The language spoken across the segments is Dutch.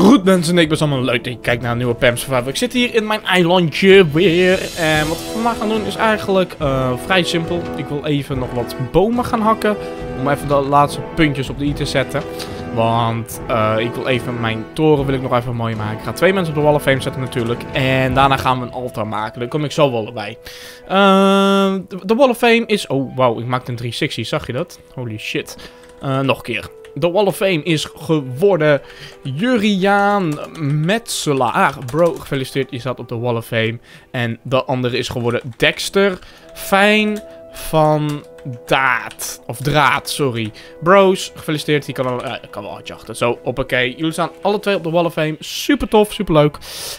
Goed mensen, ik ben allemaal leuk dat je kijkt naar een nieuwe Pam's Survival. Ik zit hier in mijn eilandje weer. En wat we vandaag gaan doen is eigenlijk eh, vrij simpel. Ik wil even nog wat bomen gaan hakken. Om even de laatste puntjes op de i te zetten. Want eh, ik wil even mijn toren wil ik nog even mooi maken. Ik ga twee mensen op de Wall of Fame zetten natuurlijk. En daarna gaan we een altaar maken. Daar kom ik zo wel bij. Ehm, de Wall of Fame is... Oh, wauw. Ik maakte een 360. Zag je dat? Holy shit. Eh, nog een keer de Wall of Fame is geworden. Juriaan Metselaar. Ah, bro, gefeliciteerd. Je staat op de Wall of Fame. En de andere is geworden Dexter. Fijn van daad. Of draad, sorry. Bros, gefeliciteerd. Die kan wel, uh, kan wel achter. Zo, hoppakee. Jullie staan alle twee op de Wall of Fame. Super tof, super leuk.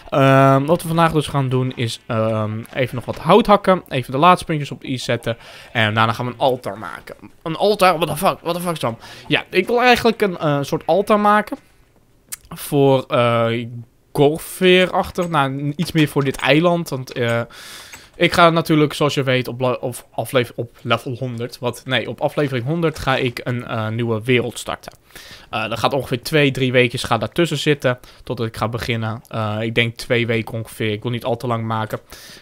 Ehm, wat we vandaag dus gaan doen is ehm, even nog wat hout hakken. Even de laatste puntjes op de i zetten. En daarna gaan we een altaar maken. Een altaar? What the fuck? What the fuck, Sam? Ja, ik wil eigenlijk een eh, soort altaar maken. Voor uh, eh, golfveer achter. Nou, iets meer voor dit eiland. Want... eh ik ga natuurlijk, zoals je weet, op, of op level 100. Wat, nee, op aflevering 100 ga ik een eh, nieuwe wereld starten. Uh, dat gaat ongeveer twee, drie weekjes daartussen zitten. Totdat ik ga beginnen. Eh, ik denk twee weken ongeveer. Ik wil niet al te lang maken.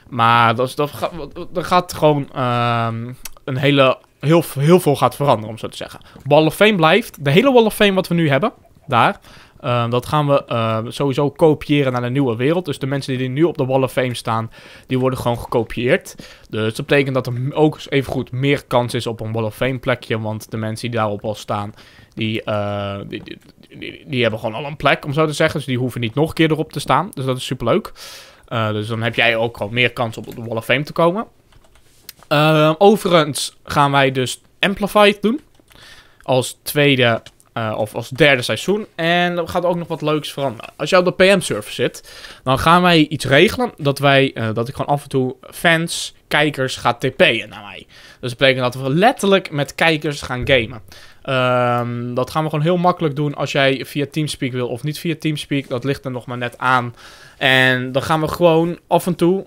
Maar dat, dat, gaat, gaat gewoon ehm, een hele. Heel, heel veel gaat veranderen, om zo te zeggen. Wall of Fame blijft. De hele Wall of Fame wat we nu hebben. Daar. Ehm, dat gaan we eh, sowieso kopiëren naar de nieuwe wereld. Dus de mensen die nu op de Wall of Fame staan, die worden gewoon gekopieerd. Dus dat betekent dat er ook even goed meer kans is op een Wall of Fame plekje. Want de mensen die daarop al staan, eh, die, die, die, hebben gewoon al een plek, om zo te zeggen. Dus die hoeven niet nog een keer erop te staan. Dus dat is superleuk. Eh, dus dan heb jij ook gewoon meer kans om op de Wall of Fame te komen. Ehm, overigens gaan wij dus Amplified doen. Als tweede uh, of als derde seizoen. En er gaat ook nog wat leuks veranderen. Als jij op de PM-server zit, dan gaan wij iets regelen. Dat, wij, eh, dat ik gewoon af en toe fans, kijkers ga tp'en naar mij. Dus dat betekent dat we letterlijk met kijkers gaan gamen. Ehm, dat gaan we gewoon heel makkelijk doen als jij via Teamspeak wil of niet via Teamspeak. Dat ligt er nog maar net aan. En dan gaan we gewoon af en toe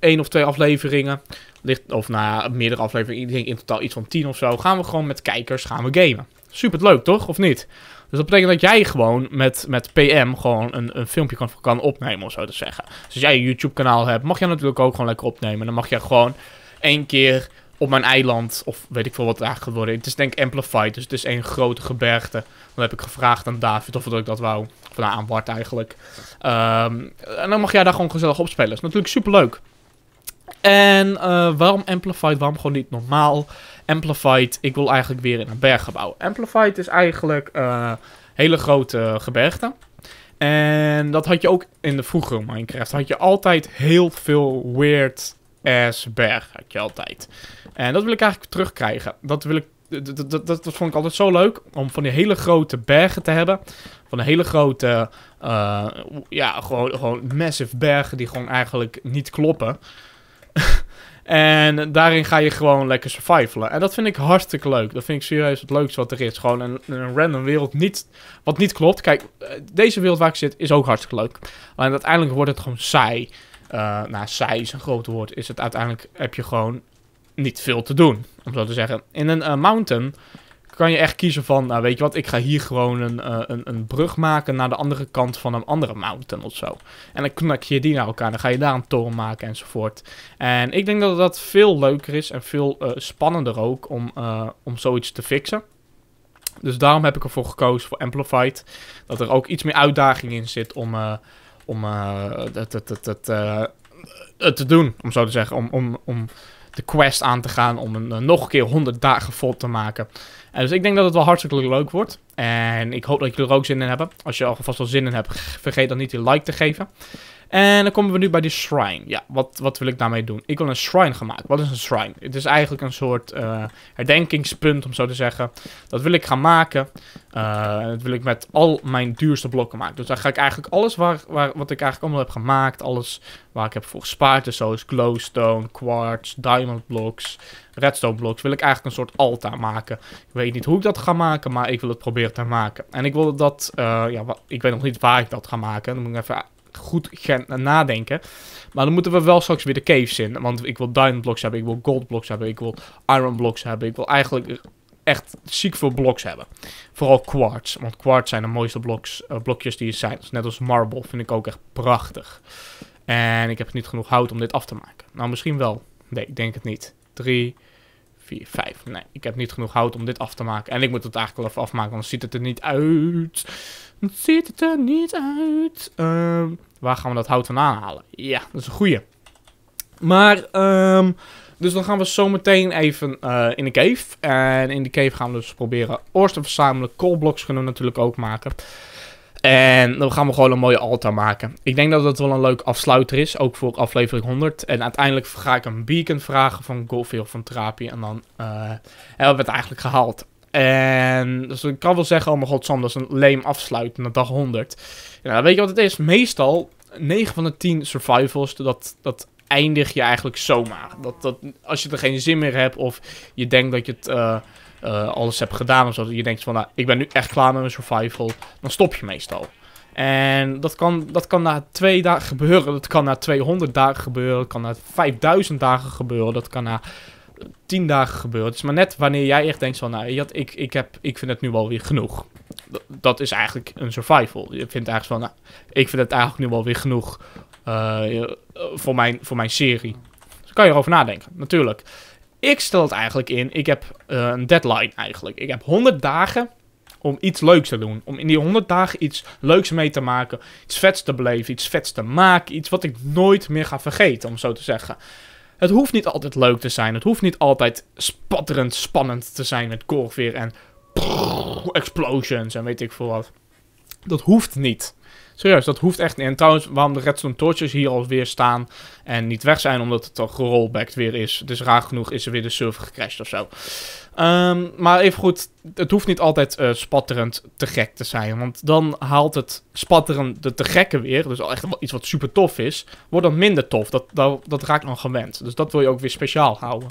één of twee afleveringen Ligt, of na meerdere afleveringen, ik denk in totaal iets van 10 of zo, gaan we gewoon met kijkers gaan we gamen. Super leuk, toch? Of niet? Dus dat betekent dat jij gewoon met, met PM gewoon een, een filmpje kan, kan opnemen, of zo te zeggen. Dus als jij een YouTube-kanaal hebt, mag jij natuurlijk ook gewoon lekker opnemen. Dan mag jij gewoon één keer op mijn eiland, of weet ik veel wat het eigenlijk geworden. Het is denk ik Amplified, dus het is één grote gebergte. Dan heb ik gevraagd aan David of ik dat wou. Of nou, aan Bart eigenlijk. Ehm, en dan mag jij daar gewoon gezellig opspelen. Dat is natuurlijk super leuk. En eh, waarom Amplified? Waarom gewoon niet normaal? Amplified, ik wil eigenlijk weer in een berggebouw. Amplified is eigenlijk uh, hele grote gebergten. En dat had je ook in de vroegere Minecraft. Had je altijd heel veel weird ass berg. Had je altijd. En dat wil ik eigenlijk terugkrijgen. Dat wil ik dat, dat, dat, vond ik altijd zo leuk. Om van die hele grote bergen te hebben. Van de hele grote. Eh, ja, gewoon, gewoon massive bergen die gewoon eigenlijk niet kloppen. en daarin ga je gewoon lekker survivalen. En dat vind ik hartstikke leuk. Dat vind ik serieus het leukste wat er is. Gewoon een, een random wereld niet, wat niet klopt. Kijk, eh, deze wereld waar ik zit is ook hartstikke leuk. Alleen uiteindelijk wordt het gewoon saai. Uh, nou, saai is een groot woord. Is het uiteindelijk heb je gewoon niet veel te doen. Om zo te zeggen. In een eh, mountain kan je echt kiezen van, nou weet je wat, ik ga hier gewoon een, eh, een, een, brug maken naar de andere kant van een andere mountain of zo. En dan knak je die naar elkaar, dan ga je daar een toren maken enzovoort. En ik denk dat dat veel leuker is en veel eh, spannender ook om, eh, om zoiets te fixen. Dus daarom heb ik ervoor gekozen voor Amplified. Dat er ook iets meer uitdaging in zit om, om het, te doen, om zo te zeggen. Om, om, om de quest aan te gaan om een, eh, nog een keer 100 dagen vol te maken. En dus ik denk dat het wel hartstikke leuk wordt. En ik hoop dat jullie er ook zin in hebben. Als je alvast wel zin in hebt, vergeet dan niet je like te geven. En dan komen we nu bij die shrine. Ja, wat, wat wil ik daarmee doen? Ik wil een shrine gaan maken. Wat is een shrine? Het is eigenlijk een soort eh, herdenkingspunt, om zo te zeggen. Dat wil ik gaan maken. Eh, dat wil ik met al mijn duurste blokken maken. Dus daar ga ik eigenlijk alles waar, waar, wat ik eigenlijk allemaal heb gemaakt, alles waar ik heb voor gespaard, dus zoals glowstone, quartz, diamond blocks, redstone blocks, wil ik eigenlijk een soort altaar maken. Ik weet niet hoe ik dat ga maken, maar ik wil het proberen te maken. En ik wil dat, eh, ja, ik weet nog niet waar ik dat ga maken. Dan moet ik even goed gaan nadenken. Maar dan moeten we wel straks weer de caves in. Want ik wil diamond blocks hebben, ik wil gold blocks hebben, ik wil iron blocks hebben. Ik wil eigenlijk echt ziek veel blocks hebben. Vooral quartz, want quartz zijn de mooiste blocks, eh, blokjes die er zijn. Dus net als marble vind ik ook echt prachtig. En ik heb niet genoeg hout om dit af te maken. Nou, misschien wel. Nee, ik denk het niet. 3, vier, vijf. Nee, ik heb niet genoeg hout om dit af te maken. En ik moet het eigenlijk wel even afmaken, want ziet het er niet uit. ziet het er niet uit. Ehm, waar gaan we dat hout vandaan halen? Ja, dat is een goeie. Maar, ehm, dus dan gaan we zo meteen even eh, in de cave. En in de cave gaan we dus proberen oors te verzamelen. Coalblocks kunnen we natuurlijk ook maken. En dan gaan we gewoon een mooie alta maken. Ik denk dat dat wel een leuk afsluiter is, ook voor aflevering 100. En uiteindelijk ga ik een beacon vragen van Golfie of van Trapi. En dan uh, hebben we het eigenlijk gehaald. En dus ik kan wel zeggen, oh mijn god Sam, dat is een leem afsluiten naar dag 100. Ja, weet je wat het is? Meestal, 9 van de 10 survivals, dat, dat eindig je eigenlijk zomaar. Dat, dat, als je er geen zin meer hebt of je denkt dat je het... Eh, eh, alles heb gedaan. Of zo. Je denkt van, nou, ik ben nu echt klaar met mijn survival. Dan stop je meestal. En dat kan, dat kan na twee dagen gebeuren. Dat kan na 200 dagen gebeuren. Dat kan na 5000 dagen gebeuren. Dat kan na 10 dagen gebeuren. Het is maar net wanneer jij echt denkt van, nou, ik, ik, heb, ik vind het nu wel weer genoeg. Dat, is eigenlijk een survival. Je vindt eigenlijk van, nou, ik vind het eigenlijk nu wel weer genoeg eh, voor, mijn, mijn serie. Dus kan je erover nadenken, natuurlijk. Ik stel het eigenlijk in, ik heb eh, een deadline eigenlijk. Ik heb 100 dagen om iets leuks te doen. Om in die 100 dagen iets leuks mee te maken. Iets vets te beleven, iets vets te maken. Iets wat ik nooit meer ga vergeten, om zo te zeggen. Het hoeft niet altijd leuk te zijn. Het hoeft niet altijd spatterend, spannend te zijn met korfweer en explosions en weet ik veel wat. Dat hoeft niet. Serieus, dat hoeft echt niet. En trouwens, waarom de Redstone Torches hier alweer staan en niet weg zijn, omdat het al gerollbacked weer is. Dus raar genoeg is er weer de server gecrashed of zo. Ehm, maar even goed, het hoeft niet altijd eh, spatterend te gek te zijn. Want dan haalt het spatterend de te gekke weer. Dus echt iets wat super tof is. Wordt dan minder tof. Dat, dat, dat raakt dan gewend. Dus dat wil je ook weer speciaal houden.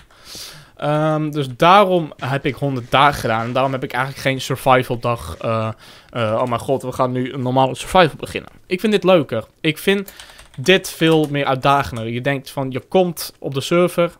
Ehm, dus daarom heb ik 100 dagen gedaan. En daarom heb ik eigenlijk geen survival dag. Eh, eh, oh mijn god, we gaan nu een normale survival beginnen. Ik vind dit leuker. Ik vind dit veel meer uitdagender. Je denkt van, je komt op de server.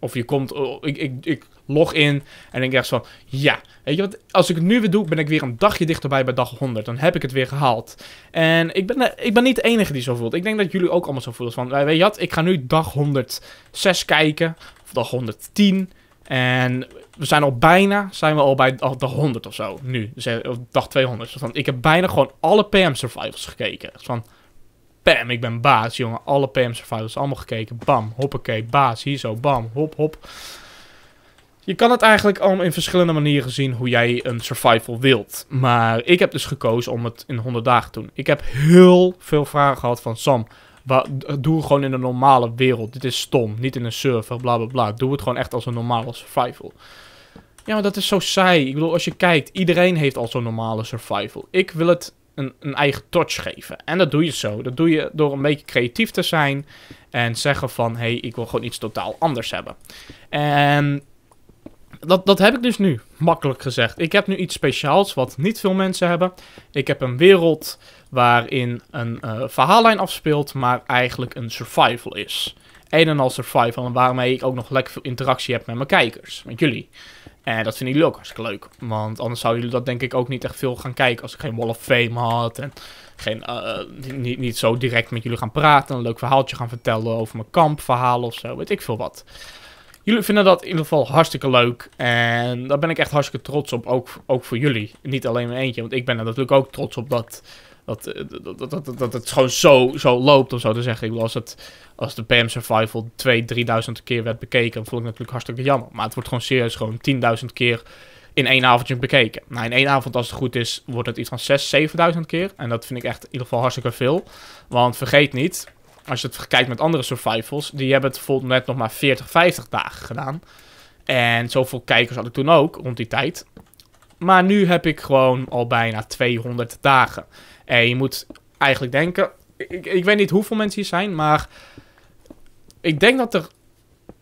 Of je komt... Eh, ik, ik, ik log in. En denk echt van, ja. Weet je wat, als ik het nu weer doe, ben ik weer een dagje dichterbij bij dag 100. Dan heb ik het weer gehaald. En ik ben, eh, ik ben niet de enige die zo voelt. Ik denk dat jullie ook allemaal zo voelen. Van, weet je wat, ik ga nu dag 106 kijken. Of dag 110. En we zijn al bijna, zijn we al bij dag 100 of zo, nu. Dus, eh, of dag 200. van, ik heb bijna gewoon alle PM survivals gekeken. van, bam, ik ben baas, jongen. Alle PM survivals allemaal gekeken. Bam, hoppakee, baas, hier zo, bam, hop, hop. Je kan het eigenlijk allemaal in verschillende manieren zien hoe jij een survival wilt. Maar ik heb dus gekozen om het in 100 dagen te doen. Ik heb heel veel vragen gehad van Sam. Doe gewoon in een normale wereld. Dit is stom. Niet in een server, bla bla bla. Doe het gewoon echt als een normale survival. Ja, maar dat is zo saai. Ik bedoel, als je kijkt, iedereen heeft al zo'n normale survival. Ik wil het een, een, eigen touch geven. En dat doe je zo. Dat doe je door een beetje creatief te zijn. En zeggen van, hé, hey, ik wil gewoon iets totaal anders hebben. En dat, dat heb ik dus nu, makkelijk gezegd. Ik heb nu iets speciaals wat niet veel mensen hebben. Ik heb een wereld waarin een eh, verhaallijn afspeelt, maar eigenlijk een survival is. Een en al survival, en waarmee ik ook nog lekker veel interactie heb met mijn kijkers, met jullie. En dat vinden jullie ook hartstikke leuk. Want anders zouden jullie dat denk ik ook niet echt veel gaan kijken als ik geen Wall of Fame had. En geen, eh, niet, niet zo direct met jullie gaan praten, een leuk verhaaltje gaan vertellen over mijn kampverhaal of zo, weet ik veel wat. Jullie vinden dat in ieder geval hartstikke leuk. En daar ben ik echt hartstikke trots op. Ook, ook voor jullie. Niet alleen mijn eentje. Want ik ben er natuurlijk ook trots op dat, dat, eh, dat, dat, het gewoon zo, zo loopt. Om zo te zeggen. Ik bedoel, als, het, als de PM Survival 2, 3000 keer werd bekeken. voel ik natuurlijk hartstikke jammer. Maar het wordt gewoon serieus gewoon 10.000 keer in één avondje bekeken. Nou, in één avond, als het goed is, wordt het iets van 6, 7000 keer. En dat vind ik echt in ieder geval hartstikke veel. Want vergeet niet, als je het vergelijkt met andere survivals, die hebben het bijvoorbeeld net nog maar 40, 50 dagen gedaan. En zoveel kijkers had ik toen ook, rond die tijd. Maar nu heb ik gewoon al bijna 200 dagen. En je moet eigenlijk denken, ik, ik weet niet hoeveel mensen hier zijn, maar ik denk dat er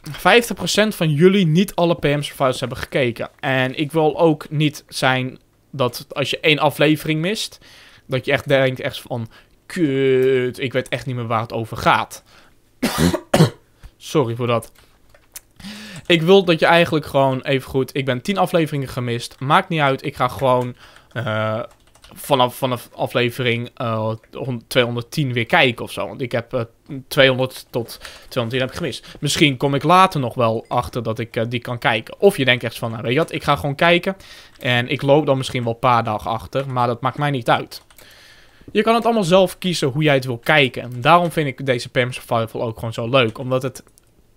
50% van jullie niet alle PM survivals hebben gekeken. En ik wil ook niet zijn dat als je één aflevering mist, dat je echt denkt echt van kut, ik weet echt niet meer waar het over gaat. Sorry voor dat. Ik wil dat je eigenlijk gewoon even goed. Ik ben 10 afleveringen gemist. Maakt niet uit. Ik ga gewoon eh, vanaf, vanaf aflevering 210 eh, weer kijken of zo. Want ik heb 200 eh, tot 210 heb ik gemist. Misschien kom ik later nog wel achter dat ik die kan kijken. Of je denkt echt van, nou weet je wat, ik ga gewoon kijken. En ik loop dan misschien wel een paar dagen achter. Maar dat maakt mij niet uit je kan het allemaal zelf kiezen hoe jij het wil kijken. En daarom vind ik deze PM Survival ook gewoon zo leuk. Omdat het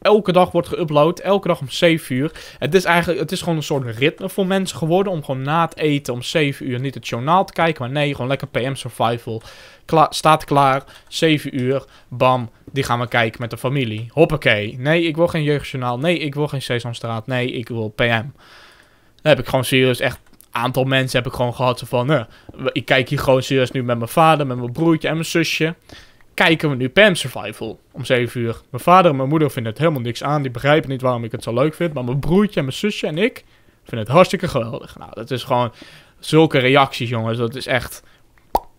elke dag wordt geüpload, elke dag om 7 uur. Het is eigenlijk, het is gewoon een soort ritme voor mensen geworden om gewoon na het eten om 7 uur niet het journaal te kijken, maar nee, gewoon lekker PM Survival. Kla staat klaar, 7 uur, bam, die gaan we kijken met de familie. Hoppakee. Nee, ik wil geen jeugdjournaal. Nee, ik wil geen Sesamstraat. Nee, ik wil PM. Dan heb ik gewoon serieus echt aantal mensen heb ik gewoon gehad zo van... Eh, ik kijk hier gewoon serieus nu met mijn vader, met mijn broertje en mijn zusje. Kijken we nu Pam Survival om 7 uur. Mijn vader en mijn moeder vinden het helemaal niks aan. Die begrijpen niet waarom ik het zo leuk vind. Maar mijn broertje en mijn zusje en ik vinden het hartstikke geweldig. Nou, dat is gewoon zulke reacties, jongens. Dat is echt...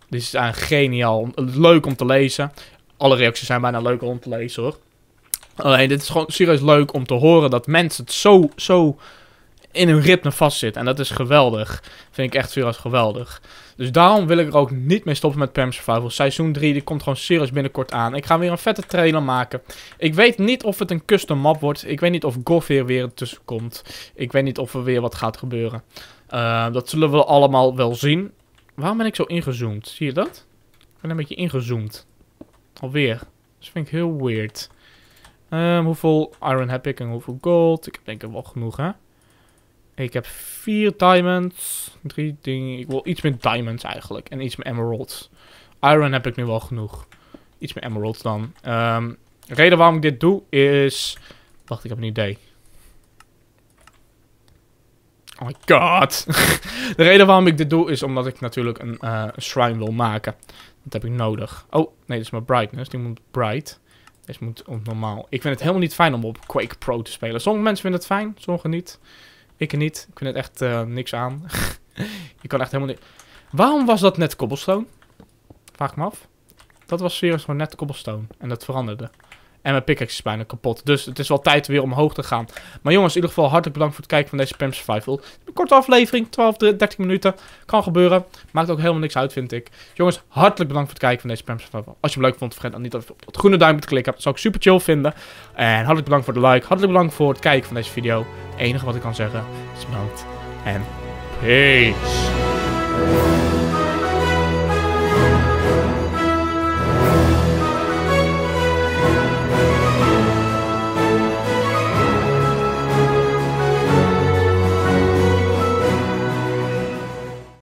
Dit is aan geniaal. Leuk om te lezen. Alle reacties zijn bijna leuk om te lezen, hoor. Alleen, dit is gewoon serieus leuk om te horen dat mensen het zo, zo in hun ritme vastzit. En dat is geweldig. Vind ik echt serieus geweldig. Dus daarom wil ik er ook niet mee stoppen met Perm Survival. Seizoen 3 die komt gewoon serieus binnenkort aan. Ik ga weer een vette trailer maken. Ik weet niet of het een custom map wordt. Ik weet niet of Goff weer weer tussen komt. Ik weet niet of er weer wat gaat gebeuren. Eh, dat zullen we allemaal wel zien. Waarom ben ik zo ingezoomd? Zie je dat? Ik ben een beetje ingezoomd. Alweer. Dat vind ik heel weird. Ehm, hoeveel iron heb ik en hoeveel gold? Ik heb denk ik wel genoeg, hè? Ik heb vier diamonds. Drie dingen. Ik wil iets meer diamonds eigenlijk. En iets meer emeralds. Iron heb ik nu wel genoeg. Iets meer emeralds dan. de ehm, reden waarom ik dit doe is... Wacht, ik heb een idee. Oh my god. de reden waarom ik dit doe is omdat ik natuurlijk eh, een shrine wil maken. Dat heb ik nodig. Oh, nee, dit is mijn brightness. Die moet bright. Deze moet normaal. Ik vind het helemaal niet fijn om op Quake Pro te spelen. Sommige mensen vinden het fijn, sommige niet. Ik niet. Ik vind het echt eh, niks aan. je kan echt helemaal niet... Waarom was dat net cobblestone? Vraag me af. Dat was serieus gewoon net cobblestone. En dat veranderde. En mijn pickaxe is bijna kapot. Dus het is wel tijd weer omhoog te gaan. Maar jongens, in ieder geval hartelijk bedankt voor het kijken van deze Pam Survival. Een korte aflevering, 12, 13 minuten. Kan gebeuren. Maakt ook helemaal niks uit, vind ik. Jongens, hartelijk bedankt voor het kijken van deze Pam Survival. Als je hem leuk vond, vergeet dan niet op het groene duimpje te klikken. Dat zou ik super chill vinden. En hartelijk bedankt voor de like. Hartelijk bedankt voor het kijken van deze video. Het enige wat ik kan zeggen is bedankt. En peace.